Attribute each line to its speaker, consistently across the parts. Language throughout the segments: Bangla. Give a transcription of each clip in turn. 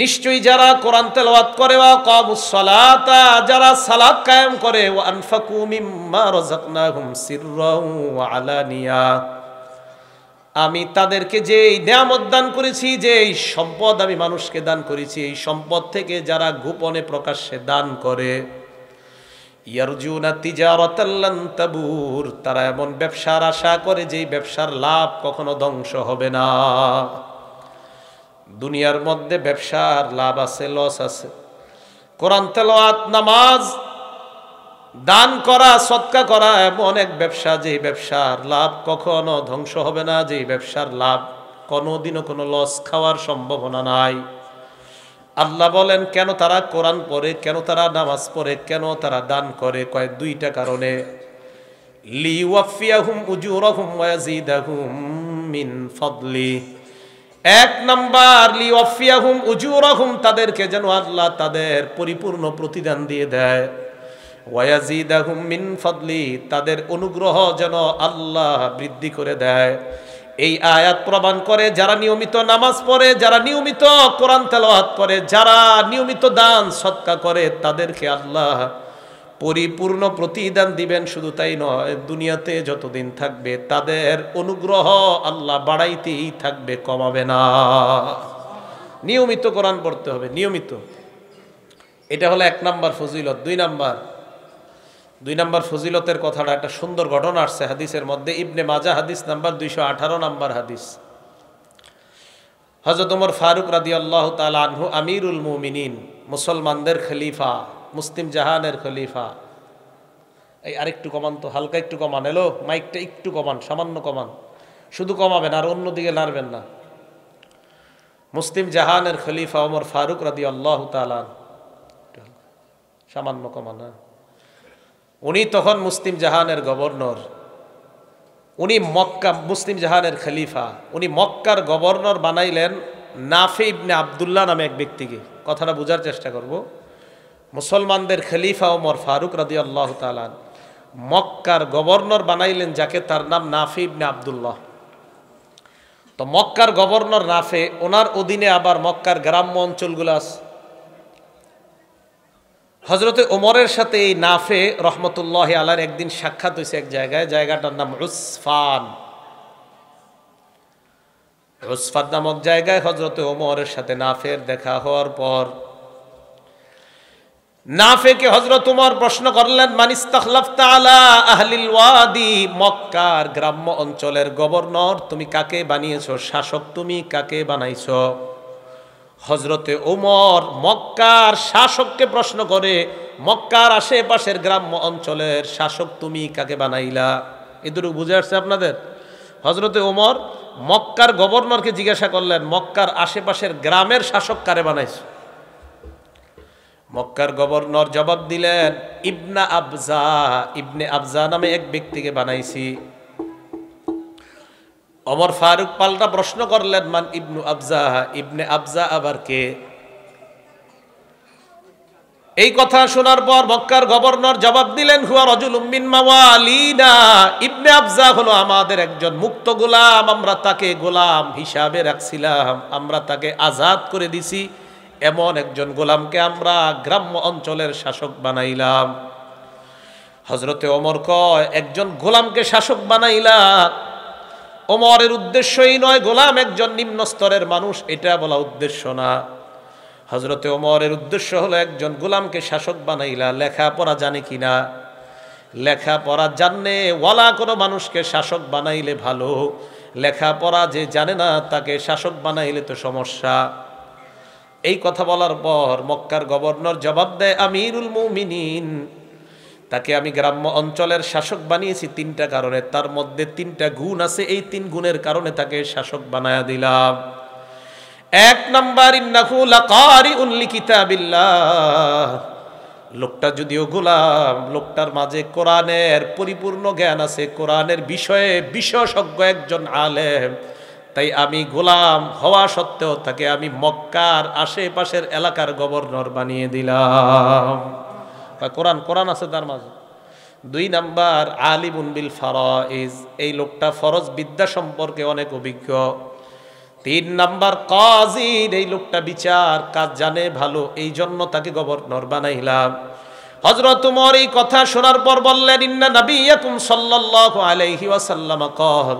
Speaker 1: নিশ্চয়ই যারা কোরআন তেলাওয়াত করে ওয়া কামুসসালাতা যারা সালাত কায়েম করে ওয়া আনফাকু মিম্মা রাযাকনাহুম সিররাও ওয়া আলানিয়া আমি তাদেরকে যে নিয়ামত দান করেছি যে এই সম্পদ আমি মানুষকে দান করেছি এই সম্পদ থেকে যারা গোপনে প্রকাশ্যে দান করে ইয়ারজুনা তিজারাতাল্লান তাবুর তারা এমন ব্যবসার আশা করে যে ব্যবসার লাভ কখনো ধ্বংস হবে না দুনিয়ার মধ্যে ব্যবসার লাভ আছে লস আছে কোরআন তেলাওয়াত নামাজ দান করা সৎকা করা এমন অনেক ব্যবসা যে ব্যবসার লাভ কখনো ধ্বংস হবে না যে ব্যবসার লাভ কোনোদিনও কোনো লস খাওয়ার সম্ভাবনা নাই আল্লাহ বলেন কেন তারা কোরআন পড়ে কেন তারা নামাজ পড়ে কেন তারা দান করে কয় দুইটা কারণে লিওয়াফিয়াহুম উজুরহুম ওয়াজিদাহুম মিন ফদলি এক নাম্বার লি অফিয়াহুম উজুরাহুম তাদেরকে যেন আল্লাহ তাদের পরিপূর্ণ প্রতিদান দিয়ে দেয় ওয়াজিদাহুম মিন ফাদলি তাদের অনুগ্রহ যেন আল্লাহ বৃদ্ধি করে দেয় এই আয়াত প্রমাণ করে যারা নিয়মিত নামাজ পড়ে যারা নিয়মিত কোরআন তেলাওয়াত পড়ে যারা নিয়মিত দান সৎকা করে তাদেরকে আল্লাহ পরিপূর্ণ প্রতিদান দিবেন শুধু তাই নয় দুনিয়াতে যতদিন থাকবে তাদের অনুগ্রহ আল্লাহ বাড়াইতেই থাকবে কমাবে না নিয়মিত কোরআন পড়তে হবে নিয়মিত এটা হলো এক নাম্বার ফজিলত দুই নাম্বার দুই নাম্বার ফজিলতের কথাটা একটা সুন্দর ঘটনা আসছে হাদিসের মধ্যে ইবনে মাজা হাদিস নাম্বার দুইশো আঠারো নাম্বার হাদিস হজরত ফারুক রাদি আল্লাহ তাল আনহু আমিরুল মুমিনিন মুসলমানদের খলিফা মুসলিম জাহানের খলিফা এই আরেকটু কমান তো হালকা একটু কমান এলো মাইকটা একটু কমান সামান্য কমান শুধু কমাবেন আর অন্যদিকে নাড়বেন না মুসলিম জাহানের খলিফা ওমর ফারুক রাদি আল্লাহ তালান সামান্য কমান হ্যাঁ। উনি তখন মুসলিম জাহানের গভর্নর উনি মক্কা মুসলিম জাহানের খলিফা উনি মক্কার গভর্নর বানাইলেন নাফি ইবনে আবদুল্লাহ নামে এক ব্যক্তিকে কথাটা বোঝার চেষ্টা করব মুসলমানদের খলিফা ওমর ফারুক রাদি আল্লাহ তালান মক্কার গভর্নর বানাইলেন যাকে তার নাম নাফি ইবনে আবদুল্লাহ তো মক্কার গভর্নর নাফে ওনার অধীনে আবার মক্কার গ্রাম্য অঞ্চলগুলো আছে হজরতে ওমরের সাথে এই নাফে রহমতুল্লাহ আলার একদিন সাক্ষাৎ হয়েছে এক জায়গায় জায়গাটার নাম রুসফান উসফান নামক জায়গায় হজরতে ওমরের সাথে নাফের দেখা হওয়ার পর না ফেকে হজরত তোমার প্রশ্ন করলেন মানিস্তাখলাফতা আলা ওয়াদি মক্কার গ্রাম্য অঞ্চলের গভর্নর তুমি কাকে বানিয়েছ শাসক তুমি কাকে বানাইছ হজরতে ওমর মক্কার শাসককে প্রশ্ন করে মক্কার আশেপাশের গ্রাম্য অঞ্চলের শাসক তুমি কাকে বানাইলা এদুরু বুঝে আসছে আপনাদের হজরতে ওমর মক্কার গভর্নরকে জিজ্ঞাসা করলেন মক্কার আশেপাশের গ্রামের শাসক কারে বানাইছো মক্কার গভর্নর জবাব দিলেন ইবনা আবজা ইবনে আবজা নামে এক ব্যক্তিকে বানাইছি অমর ফারুক পাল্টা প্রশ্ন করলেন মান ইবনু আবজা ইবনে আবজা আবার কে এই কথা শোনার পর মক্কার গভর্নর জবাব দিলেন হুয়া রজুল উম্মিন মাওয়ালিনা ইবনে আফজা হলো আমাদের একজন মুক্ত গোলাম আমরা তাকে গোলাম হিসাবে রাখছিলাম আমরা তাকে আজাদ করে দিছি এমন একজন গোলামকে আমরা গ্রাম্য অঞ্চলের শাসক বানাইলাম হজরতে ওমর কয় একজন গোলামকে শাসক বানাইলাম ওমরের উদ্দেশ্যই নয় গোলাম একজন নিম্ন স্তরের মানুষ এটা বলা উদ্দেশ্য না হজরতে ওমরের উদ্দেশ্য হলো একজন গোলামকে শাসক বানাইলা লেখাপড়া জানে কি না লেখাপড়া জানলে ওয়ালা কোনো মানুষকে শাসক বানাইলে ভালো লেখাপড়া যে জানে না তাকে শাসক বানাইলে তো সমস্যা এই কথা বলার পর মক্কার গভর্নর জবাব দেয় আমিরুল মুমিনিন তাকে আমি গ্রাম্য অঞ্চলের শাসক বানিয়েছি তিনটা কারণে তার মধ্যে তিনটা গুণ আছে এই তিন গুণের কারণে তাকে শাসক বানায়া দিলাম এক নাম্বার লোকটা যদিও গোলাম লোকটার মাঝে কোরআনের পরিপূর্ণ জ্ঞান আছে কোরআনের বিষয়ে বিশেষজ্ঞ একজন আলেম তাই আমি গোলাম হওয়া সত্ত্বেও তাকে আমি মক্কার আশেপাশের এলাকার গভর্নর বানিয়ে দিলাম কোরআন কোরআন আছে তার মাঝে দুই নাম্বার আলিমুন বিল ফরজ এই লোকটা ফরজ বিদ্যা সম্পর্কে অনেক অভিজ্ঞ তিন নাম্বার কাজিন এই লোকটা বিচার কাজ জানে ভালো এই জন্য তাকে গভর্নর বানাইলাম হজরত তোমার এই কথা শোনার পর বললেন ইন্না নবী ইয়াকুম সাল্লাল্লাহু আলাইহি ওয়াসাল্লাম কল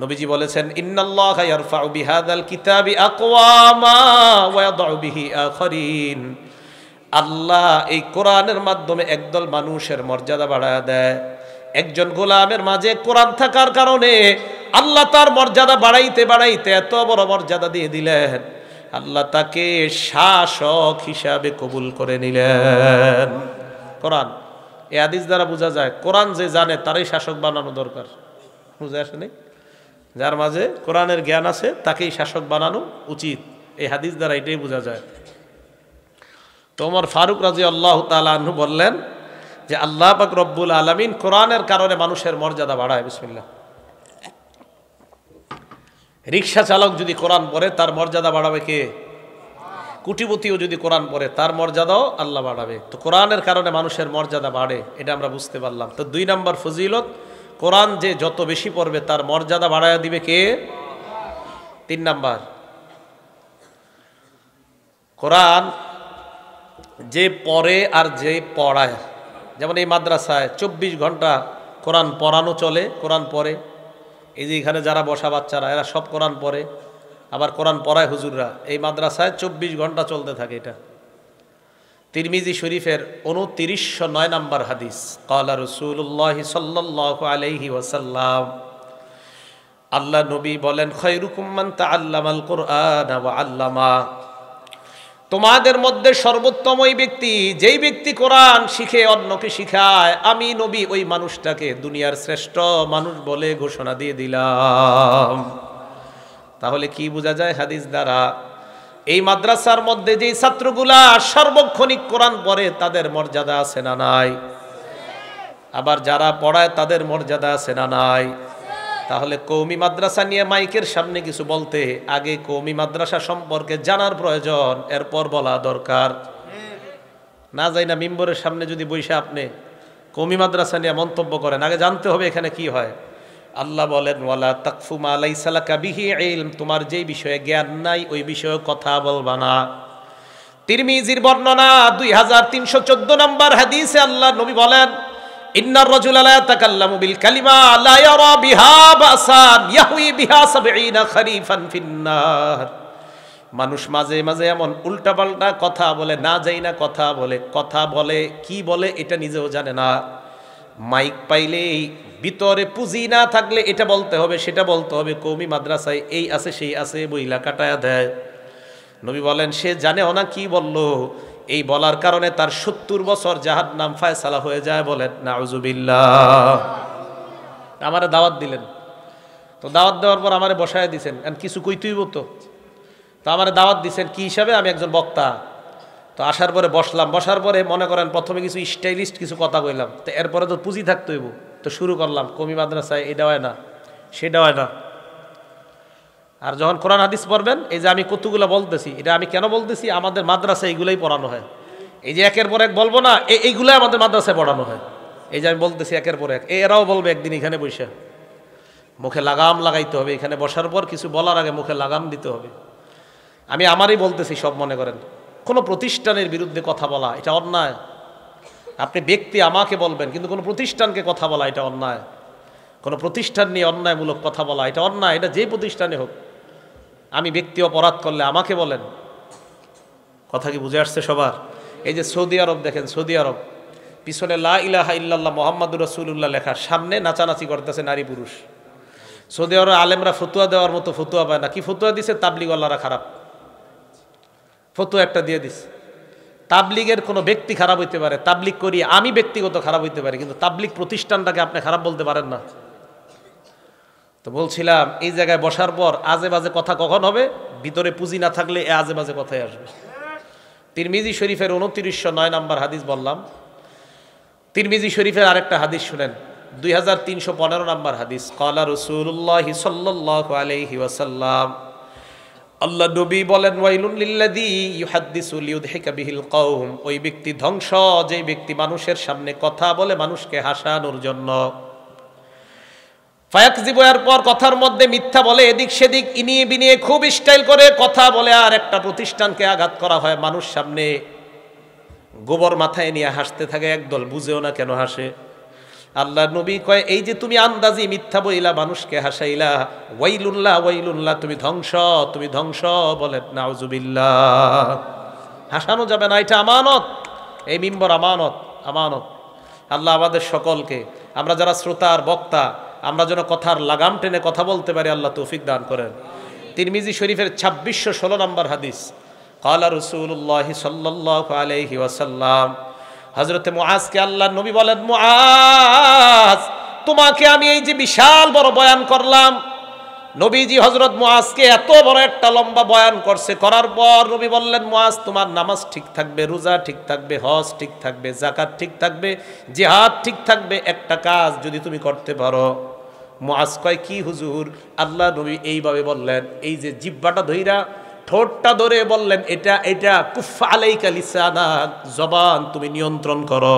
Speaker 1: নবীজি বলেছেন ইন্নাল্লাহ ইয়ারফাউ বিহাদাল কিতাবি আকওয়ামা ওয়া ইয়াদাউ বিহি আখারিন আল্লাহ এই কোরআনের মাধ্যমে একদল মানুষের মর্যাদা বাড়ায় দেয় একজন গোলামের মাঝে কোরআন থাকার কারণে আল্লাহ তার মর্যাদা বাড়াইতে বাড়াইতে এত বড় মর্যাদা দিয়ে দিলেন আল্লাহ তাকে শাসক হিসাবে কবুল করে নিলেন কোরআন এ আদিস দ্বারা বোঝা যায় কোরআন যে জানে তারই শাসক বানানো দরকার বুঝে আসেনি যার মাঝে কোরআনের জ্ঞান আছে তাকেই শাসক বানানো উচিত এই হাদিস দ্বারা এটাই বোঝা যায় তোমার ফারুক রাজি আল্লাহ তালু বললেন যে আল্লাহ পাক রব্বুল আলমিন কোরআনের কারণে মানুষের মর্যাদা বাড়ায় বিসমিল্লা রিক্সা চালক যদি কোরআন পড়ে তার মর্যাদা বাড়াবে কে কুটিপতিও যদি কোরআন পড়ে তার মর্যাদাও আল্লাহ বাড়াবে তো কোরআনের কারণে মানুষের মর্যাদা বাড়ে এটা আমরা বুঝতে পারলাম তো দুই নম্বর ফজিলত কোরআন যে যত বেশি পড়বে তার মর্যাদা বাড়াইয়া দিবে কে তিন নাম্বার কোরআন যে পড়ে আর যে পড়ায় যেমন এই মাদ্রাসায় চব্বিশ ঘন্টা কোরআন পড়ানো চলে কোরআন পড়ে এই যে এখানে যারা বসা বাচ্চারা এরা সব কোরআন পড়ে আবার কোরআন পড়ায় হুজুররা এই মাদ্রাসায় চব্বিশ ঘন্টা চলতে থাকে এটা তিরমিজি শরীফের উনতিরিশশো নয় নম্বর হাদিস কালা রসুল্লাহ সাল্লাহ আলহি ওসাল্লাম আল্লাহ নবী বলেন খৈরুকুম্মান আল্লাহ আল কোরআন আল্লামা তোমাদের মধ্যে সর্বোত্তম ওই ব্যক্তি যেই ব্যক্তি কোরআন শিখে অন্যকে শিখায় আমি নবী ওই মানুষটাকে দুনিয়ার শ্রেষ্ঠ মানুষ বলে ঘোষণা দিয়ে দিলাম তাহলে কি বোঝা যায় হাদিস দ্বারা এই মাদ্রাসার মধ্যে যেই ছাত্রগুলা সার্বক্ষণিক কোরআন পড়ে তাদের মর্যাদা আছে না নাই আবার যারা পড়ায় তাদের মর্যাদা আছে না নাই তাহলে কৌমি মাদ্রাসা নিয়ে মাইকের সামনে কিছু বলতে আগে কৌমি মাদ্রাসা সম্পর্কে জানার প্রয়োজন এরপর বলা দরকার না যাই না মিম্বরের সামনে যদি বৈশা আপনি কৌমি মাদ্রাসা নিয়ে মন্তব্য করেন আগে জানতে হবে এখানে কি হয় আল্লাহ বলেন ওয়ালা তাকফুমা আলাই সালাকা বিহি ইলম তোমার যে বিষয়ে জ্ঞান নাই ওই বিষয়ে কথা বলবা না তিরমিজির বর্ণনা দুই হাজার তিনশো চোদ্দ নম্বর হাদিসে আল্লাহ নবী বলেন ইন্নার রজুল আলা তাকাল্লামু বিল কালিমা লা ইয়ারা বিহা বাসান ইয়াহুই বিহা সাবঈনা খারিফান ফিন্নার মানুষ মাঝে মাঝে এমন উল্টাপাল্টা কথা বলে না যাই না কথা বলে কথা বলে কি বলে এটা নিজেও জানে না মাইক পাইলেই ভিতরে পুঁজি না থাকলে এটা বলতে হবে সেটা বলতে হবে কৌমি মাদ্রাসায় এই আছে সেই আছে বইলা কাটায়া দেয় নবী বলেন সে জানেও না কি বলল এই বলার কারণে তার সত্তর বছর জাহাদ নাম ফায়সালা হয়ে যায় বলেন নাউজুবিল্লা আমারে দাওয়াত দিলেন তো দাওয়াত দেওয়ার পর আমারে বসায় দিছেন এন কিছু কইতুই তো তো আমারে দাওয়াত দিছেন কি হিসাবে আমি একজন বক্তা তো আসার পরে বসলাম বসার পরে মনে করেন প্রথমে কিছু স্টাইলিস্ট কিছু কথা কইলাম তো এরপরে তো পুঁজি থাকতো এবার তো শুরু করলাম কমি মাদ্রাসায় এটা হয় না সেটা হয় না আর যখন কোরআন হাদিস পড়বেন এই যে আমি কতগুলো বলতেছি এটা আমি কেন বলতেছি আমাদের মাদ্রাসায় এইগুলোই পড়ানো হয় এই যে একের পর এক বলবো না এইগুলোই আমাদের মাদ্রাসায় পড়ানো হয় এই যে আমি বলতেছি একের পর এক এরাও বলবে একদিন এখানে বসে মুখে লাগাম লাগাইতে হবে এখানে বসার পর কিছু বলার আগে মুখে লাগাম দিতে হবে আমি আমারই বলতেছি সব মনে করেন কোনো প্রতিষ্ঠানের বিরুদ্ধে কথা বলা এটা অন্যায় আপনি ব্যক্তি আমাকে বলবেন কিন্তু কোনো প্রতিষ্ঠানকে কথা বলা এটা অন্যায় কোনো প্রতিষ্ঠান নিয়ে অন্যায়মূলক কথা বলা এটা অন্যায় এটা যে প্রতিষ্ঠানে হোক আমি ব্যক্তি অপরাধ করলে আমাকে বলেন কথা কি বুঝে আসছে সবার এই যে সৌদি আরব দেখেন সৌদি আরব পিছনে লা ইলাহা ইল্লাল্লাহ মোহাম্মদুর রসুল্লাহ লেখা সামনে নাচানাচি করতেছে নারী পুরুষ সৌদি আরব আলেমরা ফতুয়া দেওয়ার মতো ফতুয়া পায় না কি ফতুয়া দিছে তাবলিগওয়ালারা খারাপ ফতুয়া একটা দিয়ে দিছে তাবলিগের কোনো ব্যক্তি খারাপ হইতে পারে তাবলিক করি আমি ব্যক্তিগত খারাপ হইতে পারি কিন্তু তাবলিক প্রতিষ্ঠানটাকে আপনি খারাপ বলতে পারেন না তো বলছিলাম এই জায়গায় বসার পর আজে বাজে কথা কখন হবে ভিতরে পুঁজি না থাকলে এ আজে বাজে কথাই আসবে তিরমিজি শরীফের উনত্রিশশো নয় নম্বর হাদিস বললাম তিরমিজি শরীফের আরেকটা হাদিস শুনেন দুই হাজার তিনশো পনেরো নম্বর হাদিস কলা রসুল্লাহ সাল্লাহ আলহি ওয়াসাল্লাম আল্লাহ নবী বলেন ওয়াইলুন কৌম ওই ব্যক্তি ধ্বংস যে ব্যক্তি মানুষের সামনে কথা বলে মানুষকে হাসানোর জন্য ফায়াকজিব এর পর কথার মধ্যে মিথ্যা বলে এদিক সেদিক ইনিয়ে বিনিয়ে খুব স্টাইল করে কথা বলে আর একটা প্রতিষ্ঠানকে আঘাত করা হয় মানুষ সামনে গোবর মাথায় নিয়ে হাসতে থাকে একদল বুঝেও না কেন হাসে আল্লাহ নবী কয় এই যে তুমি আন্দাজি মিথ্যা বইলা মানুষকে হাসাইলা ওয়াইলুল্লাহ ওয়াইলুল্লাহ তুমি ধ্বংস তুমি ধ্বংস বলেন নাউজুবিল্লাহ হাসানো যাবে না এটা আমানত এই মিম্বর আমানত আমানত আল্লাহ আমাদের সকলকে আমরা যারা শ্রোতার বক্তা আমরা যেন কথার লাগাম টেনে কথা বলতে পারি আল্লাহ তৌফিক দান করেন তিরমিজি শরীফের ছাব্বিশশো ষোলো নম্বর হাদিস কালা রসুল্লাহ সাল্লাহ আলহি ওয়াসাল্লাম হজরতে মোয়াজকে আল্লাহ নবী বলেন মুআজ তোমাকে আমি এই যে বিশাল বড় বয়ান করলাম নবীজি হজরত মোয়াজকে এত বড় একটা লম্বা বয়ান করছে করার পর নবী বললেন মহাজ তোমার নামাজ ঠিক থাকবে রোজা ঠিক থাকবে হজ ঠিক থাকবে জাকাত ঠিক থাকবে জেহাদ ঠিক থাকবে একটা কাজ যদি তুমি করতে পারো মোয়াজ কয় কি হুজুর আল্লাহ নবী এইভাবে বললেন এই যে জিব্বাটা ধৈরা ঠোঁটটা ধরে বললেন এটা এটা কুফা আলাই লিসানা জবান তুমি নিয়ন্ত্রণ করো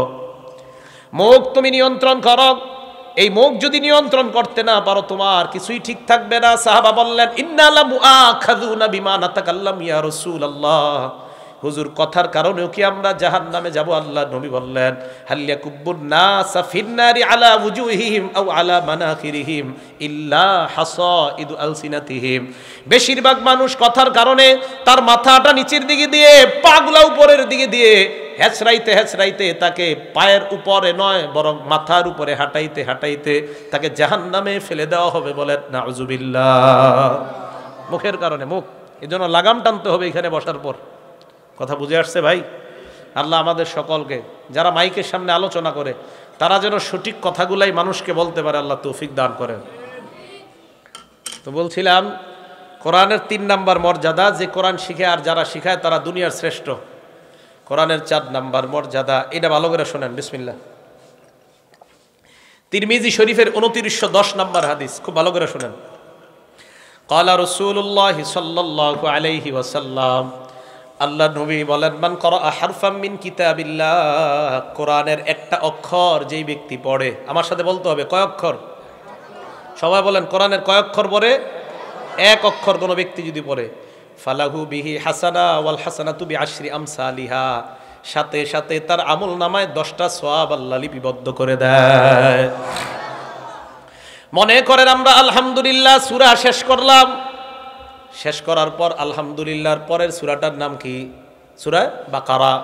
Speaker 1: মুখ তুমি নিয়ন্ত্রণ করো এই মুখ যদি নিয়ন্ত্রণ করতে না পারো তোমার কিছুই ঠিক থাকবে না সাহাবা বললেন ইন্নালাম আখাযুনা বিমা নাতাকাল্লাম ইয়া রাসূলুল্লাহ হুজুর কথার কারণেও কি আমরা জাহান নামে যাবো আল্লাহ নবী বললেন হাল্লিয়া কুব্বুর না আলা উজুহিম আও আলা ইল্লা হাস ইদু আলসিনাতিহিম বেশিরভাগ মানুষ কথার কারণে তার মাথাটা নিচের দিকে দিয়ে পাগলা উপরের দিকে দিয়ে হেঁচড়াইতে হেঁচড়াইতে তাকে পায়ের উপরে নয় বরং মাথার উপরে হাঁটাইতে হাঁটাইতে তাকে জাহান নামে ফেলে দেওয়া হবে বলেন নাউজুবিল্লাহ মুখের কারণে মুখ এজন্য লাগাম টানতে হবে এখানে বসার পর কথা বুঝে আসছে ভাই আল্লাহ আমাদের সকলকে যারা মাইকের সামনে আলোচনা করে তারা যেন সঠিক কথাগুলাই মানুষকে বলতে পারে আল্লাহ তৌফিক দান করেন তো বলছিলাম কোরআনের তিন নাম্বার মর্যাদা যে কোরআন শিখে আর যারা শিখায় তারা দুনিয়ার শ্রেষ্ঠ কোরআনের চার নাম্বার মর্যাদা এটা ভালো করে শোনেন বিসমিল্লা তিরমিজি শরীফের উনতিরিশশো দশ নম্বর হাদিস খুব ভালো করে শোনেন কালা রসুল্লাহ সাল্লাহ আলাইহি ওয়াসাল্লাম আল্লাহ নবী বলেন মান কর হারফাম মিন কিতাবিল্লাহ কোরআনের একটা অক্ষর যেই ব্যক্তি পড়ে আমার সাথে বলতে হবে কয় অক্ষর সবাই বলেন কোরআনের কয় অক্ষর পড়ে এক অক্ষর কোনো ব্যক্তি যদি পড়ে ফালাহু বিহি হাসানা ওয়াল হাসানা তুবি আশ্রি আমসালিহা সাথে সাথে তার আমল নামায় দশটা সোয়াব আল্লাহ লিপিবদ্ধ করে দেয় মনে করেন আমরা আলহামদুলিল্লাহ সুরা শেষ করলাম শেষ করার পর আলহামদুলিল্লাহর পরের সুরাটার নাম কি সুরায় বাকারা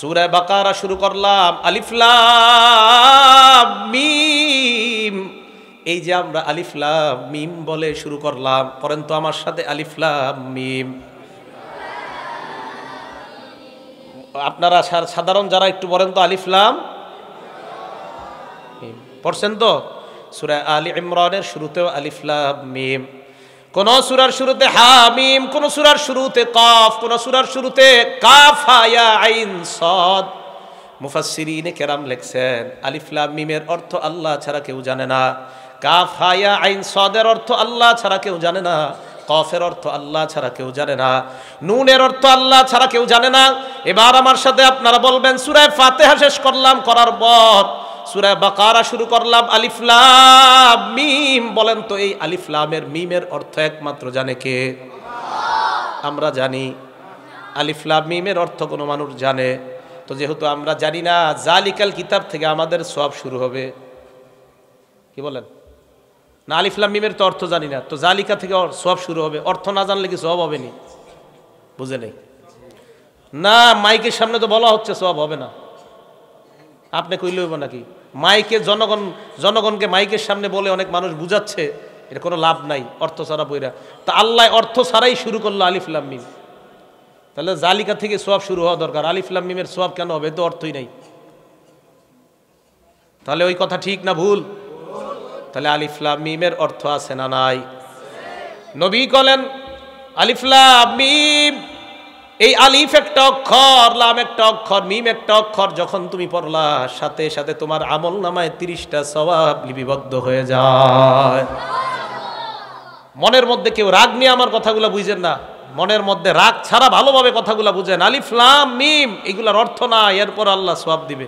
Speaker 1: সুরায় বাকারা শুরু করলাম আলিফলাম মিম এই যে আমরা আলিফলাম মিম বলে শুরু করলাম পরেন তো আমার সাথে আলিফলাম মিম আপনারা সাধারণ যারা একটু বলেন তো আলিফলাম পড়ছেন তো সুরায় আলী ইমরানের শুরুতেও আলিফলাম মিম কোন সুরার শুরুতে হামিম কোন সুরার শুরুতে কফ কোন সুরার শুরুতে কাফ হায়া আইন সদ মুফাসসিরিনে কেরাম লেখছেন আলিফলাম মিমের অর্থ আল্লাহ ছাড়া কেউ জানে না কাফ হায়া আইন সদের অর্থ আল্লাহ ছাড়া কেউ জানে না কফের অর্থ আল্লাহ ছাড়া কেউ জানে না নুনের অর্থ আল্লাহ ছাড়া কেউ জানে না এবার আমার সাথে আপনারা বলবেন সুরায় ফাতেহা শেষ করলাম করার পর সুরায় বাকারা শুরু করলাম আলিফলাম মিম বলেন তো এই আলিফলামের মিমের অর্থ একমাত্র জানে কে আমরা জানি আলিফলাম মিমের অর্থ কোনো মানুষ জানে তো যেহেতু আমরা জানি না জালিকাল কিতাব থেকে আমাদের সব শুরু হবে কি বলেন না আলিফলাম মিমের তো অর্থ জানি না তো জালিকা থেকে সব শুরু হবে অর্থ না জানলে কি সব হবে নি বুঝে নেই না মাইকের সামনে তো বলা হচ্ছে সব হবে না আপনি কইলে হইব নাকি মাইকে জনগণ জনগণকে মাইকের সামনে বলে অনেক মানুষ বুঝাচ্ছে এটা কোনো লাভ নাই অর্থ ছাড়া বইরা তা আল্লাহ অর্থ ছাড়াই শুরু করলো আলিফ লাম্মিম তাহলে জালিকা থেকে সোয়াব শুরু হওয়া দরকার আলিফ লাম্মিমের সোয়াব কেন হবে তো অর্থই নাই তাহলে ওই কথা ঠিক না ভুল তাহলে আলিফ মিমের অর্থ আছে না নাই নবী কলেন আলিফ এই আলিফ একটা অক্ষর লাম একটা অক্ষর মিম একটা অক্ষর যখন তুমি পড়লা সাথে সাথে তোমার আমল নামায় তিরিশটা স্বভাব লিপিবদ্ধ হয়ে যায় মনের মধ্যে কেউ রাগ নিয়ে আমার কথাগুলো বুঝেন না মনের মধ্যে রাগ ছাড়া ভালোভাবে কথাগুলো বুঝেন আলিফ লাম মিম এগুলার অর্থ না এরপর আল্লাহ সব দিবে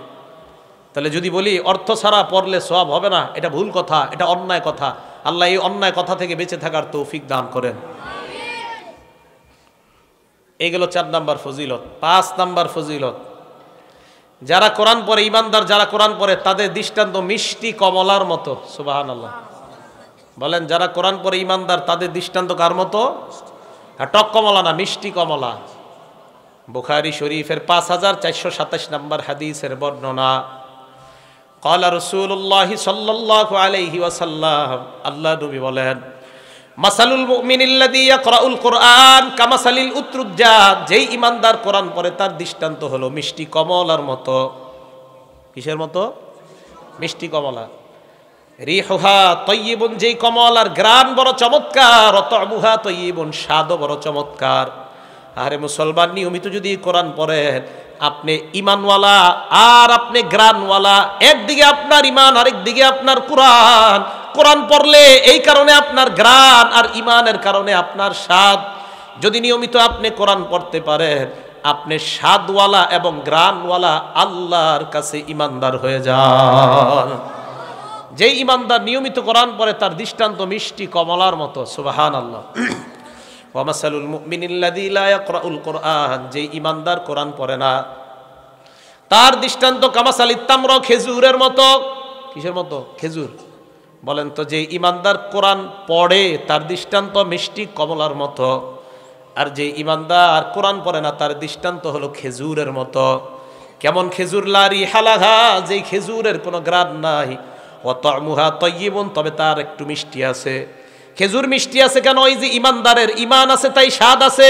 Speaker 1: তাহলে যদি বলি অর্থ ছাড়া পড়লে সব হবে না এটা ভুল কথা এটা অন্যায় কথা আল্লাহ এই অন্যায় কথা থেকে বেঁচে থাকার তৌফিক দান করেন এগুলো চার নাম্বার ফজিলত পাঁচ নাম্বার ফজিলত যারা কোরআন পরে ইমানদার যারা কোরআন পরে তাদের দৃষ্টান্ত মিষ্টি কমলার মতো সুবাহান আল্লাহ বলেন যারা কোরআন পরে ইমানদার তাদের দৃষ্টান্ত কার মতো হ্যাঁ, টক কমলা না মিষ্টি কমলা বুখারি শরীফের পাঁচ হাজার চারশো সাতাশ নম্বর হাদিসের বর্ণনা কলা রসুল্লাহ সাল্লাহ আলহি ওয়াসাল্লাহ আল্লাহ নবী বলেন মাসালুল মুমিনিল্লাদি ইয়াকরাউল কোরআন কামাসালিল উত্রুজ্জা যেই ইমানদার কোরআন পড়ে তার দৃষ্টান্ত হলো মিষ্টি কমলার মতো কিসের মতো মিষ্টি কমলা রিহা তৈবন যেই আর গ্রান বড় চমৎকার আবুহা তৈবন স্বাদও বড় চমৎকার আরে মুসলমান নিয়মিত যদি কোরআন পড়েন আপনি ইমানওয়ালা আর আপনি গ্রানওয়ালা একদিকে আপনার ইমান আরেকদিকে আপনার কোরআন কোরআন পড়লে এই কারণে আপনার গ্রান আর ইমানের কারণে আপনার স্বাদ যদি নিয়মিত আপনি কোরআন পড়তে পারেন আপনি স্বাদওয়ালা এবং গ্রানওয়ালা আল্লাহর কাছে ইমানদার হয়ে যান যেই ইমানদার নিয়মিত কোরআন পরে তার দৃষ্টান্ত মিষ্টি কমলার মতো সুবাহান আল্লাহ কোরআন যে ইমানদার কোরআন পড়ে না তার দৃষ্টান্ত কামাসাল ইত্তামর খেজুরের মতো কিসের মতো খেজুর বলেন তো যে ইমানদার কোরআন পড়ে তার দৃষ্টান্ত মিষ্টি কমলার মতো আর যে ইমানদার কোরআন পড়ে না তার দৃষ্টান্ত হলো খেজুরের মতো কেমন খেজুর লারি হালাহা যেই খেজুরের কোনো গ্রাদ নাই অত মুহা তৈবন তবে তার একটু মিষ্টি আছে খেজুর মিষ্টি আছে কেন ওই যে ইমানদারের ইমান আছে তাই স্বাদ আছে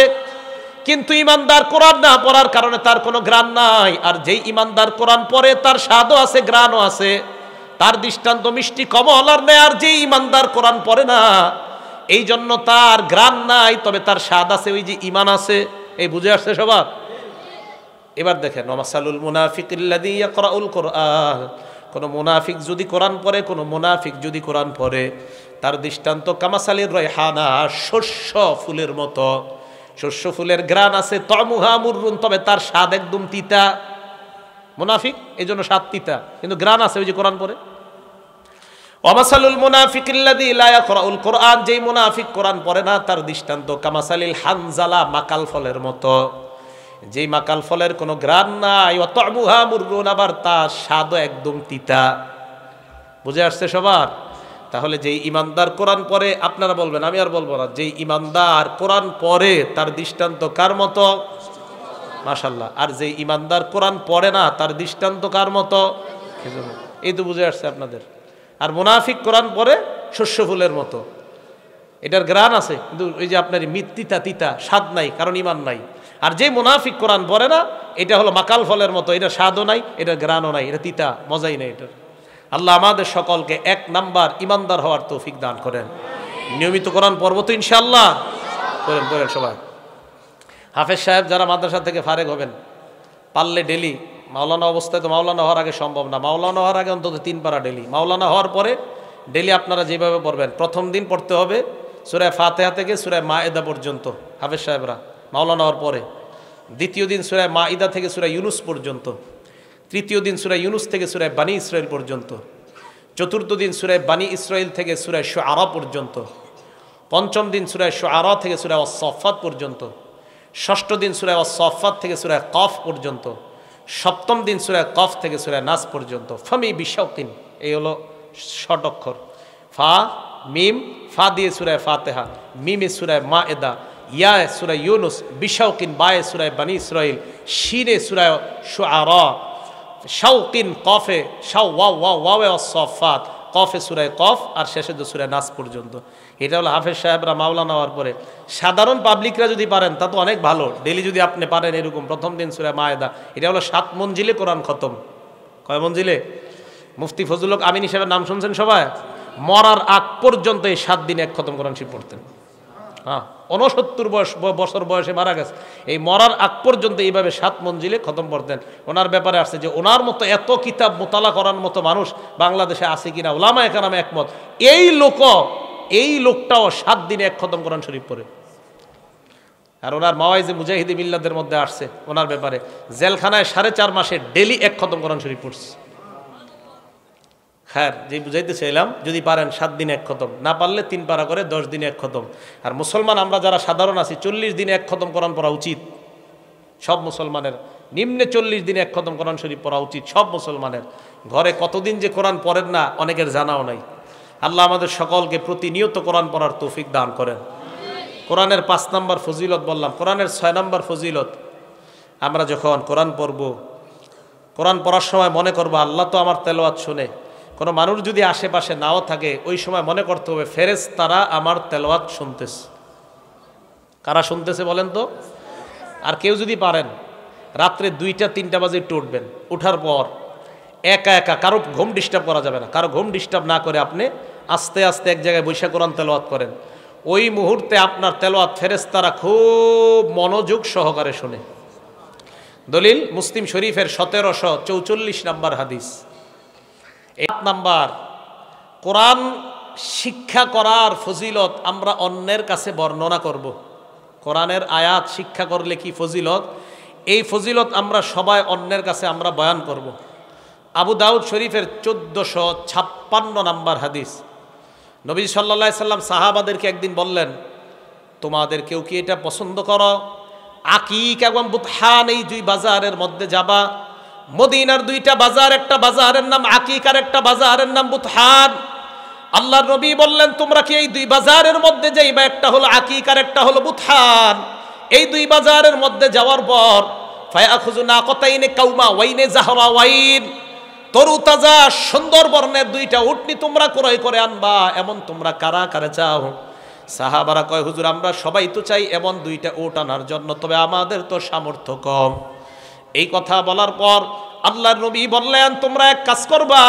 Speaker 1: কিন্তু ইমানদার কোরআন না পড়ার কারণে তার কোনো গ্রান নাই আর যেই ইমানদার কোরআন পড়ে তার স্বাদও আছে গ্রানও আছে তার দৃষ্টান্ত মিষ্টি কমলার নেয় আর যে ইমানদার কোরআন পড়ে না এই জন্য তার গ্রাম নাই তবে তার স্বাদ আছে ওই যে ইমান আছে এই বুঝে আসছে সবার এবার দেখেন নমাসালুল মুনাফিক ইয়াকরাউল মুনাফিক যদি কোরআন পরে কোনো মুনাফিক যদি কোরআন পড়ে তার দৃষ্টান্ত কামাসালির রয়হানা শস্য ফুলের মতো শস্য ফুলের গ্রান আছে তমুহা মুরুন তবে তার স্বাদ একদম তিতা মুনাফিক এই জন্য সাত তিতা কিন্তু গ্রান আছে ওই যে কোরআন পরে অমাসালুল মুনাফিকিল্লাদি লায়া করাউল কোরআন যেই মুনাফিক কোরআন পড়ে না তার দৃষ্টান্ত কামাসালিল হানজালা মাকাল ফলের মতো যেই মাকাল ফলের কোনো গ্রান নাই অত মুহা মুরগুন আবার তা স্বাদও একদম তিতা বুঝে আসছে সবার তাহলে যেই ইমানদার কোরআন পরে আপনারা বলবেন আমি আর বলবো না যেই ইমানদার কোরআন পরে তার দৃষ্টান্ত কার মতো মাশাল্লাহ আর যে ইমানদার কোরআন পড়ে না তার দৃষ্টান্ত কার মতো এই তো বুঝে আসছে আপনাদের আর মুনাফিক কোরআন পড়ে শস্য ফুলের মতো এটার গ্রান আছে কিন্তু ওই যে আপনার মৃত্তিতা তিতা স্বাদ নাই কারণ ইমান নাই আর যে মুনাফিক কোরআন পড়ে না এটা হলো মাকাল ফলের মতো এটা স্বাদও নাই এটা গ্রানও নাই এটা তিতা মজাই নাই এটার আল্লাহ আমাদের সকলকে এক নাম্বার ইমানদার হওয়ার তৌফিক দান করেন নিয়মিত কোরআন পর্ব তো ইনশাল্লাহ করেন করেন সবাই হাফেজ সাহেব যারা মাদ্রাসা থেকে ফারেক হবেন পারলে ডেলি মাওলানা অবস্থায় তো মাওলানা হওয়ার আগে সম্ভব না মাওলানা হওয়ার আগে অন্তত তিন পারা ডেলি মাওলানা হওয়ার পরে ডেলি আপনারা যেভাবে পড়বেন প্রথম দিন পড়তে হবে সুরায় ফাতেহা থেকে সুরায় মা এদা পর্যন্ত হাফেজ সাহেবরা মাওলানা হওয়ার পরে দ্বিতীয় দিন সুরায় মা ইদা থেকে সুরায় ইউনুস পর্যন্ত তৃতীয় দিন সুরায় ইউনুস থেকে সুরায় বানি ইসরায়েল পর্যন্ত চতুর্থ দিন সুরায় বানি ইসরায়েল থেকে সুরায় শো আরা পর্যন্ত পঞ্চম দিন সুরায় শো আরা থেকে সুরায় অসফাত পর্যন্ত ষষ্ঠ দিন সুরায় অসফাত থেকে সুরায় কফ পর্যন্ত সপ্তম দিন সুরায় কফ থেকে সুরায় নাস পর্যন্ত ফমি বিশাউকিন এই হলো ষট অক্ষর ফা মিম ফা দিয়ে সুরায় ফাতেহা মিমে সুরায় মা এদা ইয়া সুরায় ইউনুস বিশাউকিন বায়ে সুরায় বানি ইসরাইল শিরে সুরায় শুআর শাউকিন কফে শাউ ওয়া ওয়া ওয়া অসফাত কফে সুরায় কফ আর শেষে দু সুরায় নাস পর্যন্ত এটা হলো হাফেজ সাহেবরা মাওলা নেওয়ার পরে সাধারণ পাবলিকরা যদি পারেন তা তো অনেক ভালো ডেলি যদি আপনি পারেন এরকম প্রথম দিন সুরে মায়েদা এটা হলো সাত মঞ্জিলে কোরআন খতম কয় মঞ্জিলে মুফতি ফজুলক আমিন সাহেবের নাম শুনছেন সবাই মরার আগ পর্যন্ত এই সাত দিন এক খতম কোরআন শিব পড়তেন হ্যাঁ অনসত্তর বয়স বছর বয়সে মারা গেছে এই মরার আগ পর্যন্ত এইভাবে সাত মঞ্জিলে খতম করতেন ওনার ব্যাপারে আসছে যে ওনার মতো এত কিতাব মোতালা করার মতো মানুষ বাংলাদেশে আছে কিনা ওলামা এখানে একমত এই লোক এই লোকটাও সাত দিনে এক খতম কোরআন শরীফ পরে আর ওনার মাওয়াই যে মুজাহিদি মিল্লাদের মধ্যে আসছে ওনার ব্যাপারে জেলখানায় সাড়ে চার মাসে ডেলি এক খতম কোরআন শরীফ পড়ছে হ্যাঁ যে বুঝাইতে চাইলাম যদি পারেন সাত দিন এক খতম না পারলে তিন পারা করে দশ দিন এক খতম আর মুসলমান আমরা যারা সাধারণ আছি চল্লিশ দিনে এক খতম কোরআন পড়া উচিত সব মুসলমানের নিম্নে চল্লিশ দিনে এক খতম কোরআন শরীফ পড়া উচিত সব মুসলমানের ঘরে কতদিন যে কোরআন পড়েন না অনেকের জানাও নাই আল্লাহ আমাদের সকলকে প্রতিনিয়ত কোরআন পড়ার তৌফিক দান করেন কোরআনের পাঁচ নম্বর ফজিলত বললাম কোরআনের ছয় নম্বর ফজিলত আমরা যখন কোরআন পড়ব কোরআন পড়ার সময় মনে করব আল্লাহ তো আমার তেলোয়াত শুনে কোনো মানুষ যদি আশেপাশে নাও থাকে ওই সময় মনে করতে হবে ফেরেস তারা আমার তেলোয়াত শুনতেছে কারা শুনতেছে বলেন তো আর কেউ যদি পারেন রাত্রে দুইটা তিনটা বাজে টুটবেন উঠার পর একা একা কারো ঘুম ডিস্টার্ব করা যাবে না কারো ঘুম ডিস্টার্ব না করে আপনি আস্তে আস্তে এক জায়গায় বৈশাখ কোরআন তেলোয়াত করেন ওই মুহূর্তে আপনার তেলোয়াত ফেরেস্তারা খুব মনোযোগ সহকারে শোনে দলিল মুসলিম শরীফের সতেরোশো চৌচল্লিশ নম্বর হাদিস এক নাম্বার কোরআন শিক্ষা করার ফজিলত আমরা অন্যের কাছে বর্ণনা করব। কোরআনের আয়াত শিক্ষা করলে কি ফজিলত এই ফজিলত আমরা সবাই অন্যের কাছে আমরা বয়ান করব। আবু দাউদ শরীফের চোদ্দশো ছাপ্পান্ন নাম্বার হাদিস নবী সাল্লা সাল্লাম সাহাবাদেরকে একদিন বললেন তোমাদের কেউ কি এটা পছন্দ কর আকিক এবং বুথান এই দুই বাজারের মধ্যে যাবা মদিনার দুইটা বাজার একটা বাজারের নাম আকিক আর একটা বাজারের নাম বুথান আল্লাহ নবী বললেন তোমরা কি এই দুই বাজারের মধ্যে যাইবা একটা হলো আকিক আর একটা হলো বুথান এই দুই বাজারের মধ্যে যাওয়ার পর খুজু না কতাইনে কাউমা ওয়াইনে জাহরা ওয়াইন তরুতাজা সুন্দরবর্ণের দুইটা উটনি তোমরা ক্রয় করে আনবা এমন তোমরা কারা কারে চাও সাহাবারা কয় হুজুর আমরা সবাই তো চাই এমন দুইটা উট আনার জন্য তবে আমাদের তো সামর্থ্য কম এই কথা বলার পর আল্লাহর নবী বললেন তোমরা এক কাজ করবা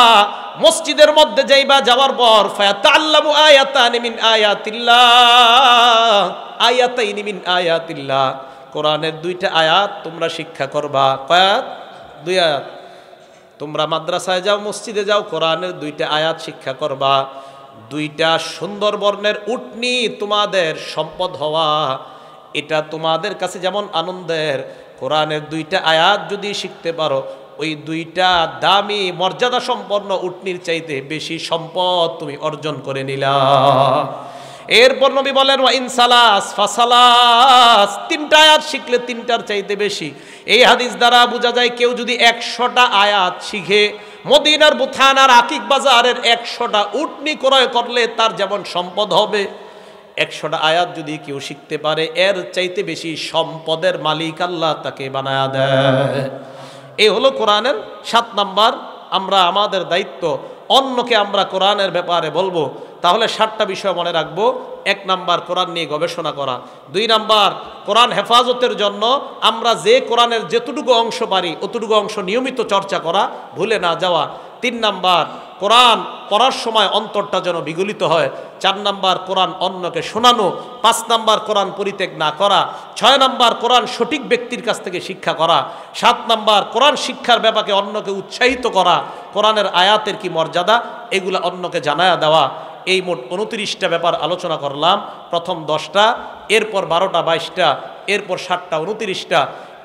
Speaker 1: মসজিদের মধ্যে যাইবা যাওয়ার পর ফায়াতাল্লামু আয়াতানি মিন আয়াতিল্লাহ আয়াতাইনি মিন আয়াতিল্লাহ কোরআনের দুইটা আয়াত তোমরা শিক্ষা করবা কয়াত দুই আয়াত তোমরা মাদ্রাসায় যাও মসজিদে যাও কোরআনের দুইটা আয়াত শিক্ষা করবা দুইটা সুন্দর বর্ণের উটনি তোমাদের সম্পদ হওয়া এটা তোমাদের কাছে যেমন আনন্দের কোরআনের দুইটা আয়াত যদি শিখতে পারো ওই দুইটা দামি মর্যাদা সম্পন্ন উটনির চাইতে বেশি সম্পদ তুমি অর্জন করে নিলা এরপর নবী বলেন ওয়াইন সালাস ফাসালাস তিনটা আয়াত শিখলে তিনটার চাইতে বেশি এই হাদিস দ্বারা বোঝা যায় কেউ যদি একশোটা আয়াত শিখে মদিনার বুথানার আকিক বাজারের একশোটা উটনি ক্রয় করলে তার যেমন সম্পদ হবে একশোটা আয়াত যদি কেউ শিখতে পারে এর চাইতে বেশি সম্পদের মালিক আল্লাহ তাকে বানায়া দেয় এই হলো কোরআনের সাত নাম্বার আমরা আমাদের দায়িত্ব অন্যকে আমরা কোরআনের ব্যাপারে বলবো তাহলে সাতটা বিষয় মনে রাখবো এক নাম্বার কোরআন নিয়ে গবেষণা করা দুই নাম্বার কোরআন হেফাজতের জন্য আমরা যে কোরআনের যেতটুকু অংশ পারি অতটুকু অংশ নিয়মিত চর্চা করা ভুলে না যাওয়া তিন নাম্বার কোরআন পড়ার সময় অন্তরটা যেন বিগলিত হয় চার নাম্বার কোরআন অন্যকে শোনানো পাঁচ নাম্বার কোরআন পরিত্যাগ না করা ছয় নাম্বার কোরআন সঠিক ব্যক্তির কাছ থেকে শিক্ষা করা সাত নাম্বার কোরআন শিক্ষার ব্যাপারে অন্যকে উৎসাহিত করা কোরআনের আয়াতের কি মর্যাদা এগুলো অন্যকে জানায়া দেওয়া এই মোট উনত্রিশটা ব্যাপার আলোচনা করলাম প্রথম দশটা এরপর বারোটা বাইশটা এরপর ষাটটা উনত্রিশটা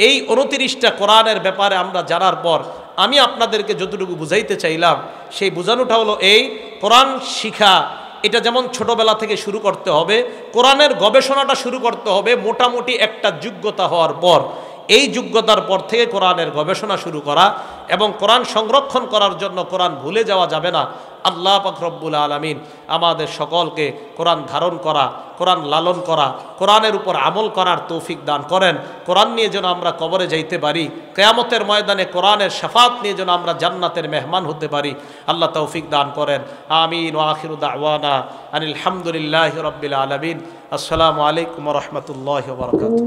Speaker 1: এই উনত্রিশটা কোরআনের ব্যাপারে আমরা জানার পর আমি আপনাদেরকে যতটুকু বুঝাইতে চাইলাম সেই বোঝানোটা হলো এই কোরআন শিখা এটা যেমন ছোটবেলা থেকে শুরু করতে হবে কোরআনের গবেষণাটা শুরু করতে হবে মোটামুটি একটা যোগ্যতা হওয়ার পর এই যোগ্যতার পর থেকে কোরআনের গবেষণা শুরু করা এবং কোরআন সংরক্ষণ করার জন্য কোরআন ভুলে যাওয়া যাবে না আল্লাহ পাকরব্বুল আলমিন আমাদের সকলকে কোরআন ধারণ করা কোরআন লালন করা কোরআনের উপর আমল করার তৌফিক দান করেন কোরআন নিয়ে যেন আমরা কবরে যাইতে পারি কেয়ামতের ময়দানে কোরআনের শেফাত নিয়ে যেন আমরা জান্নাতের মেহমান হতে পারি আল্লাহ তৌফিক দান করেন আমিন ওয়াখিরুদ আওয়ানা আনিলহামদুলিল্লাহ রব্বিল আলমিন আসসালামু আলাইকুম রহমতুল্লাহ বরকাত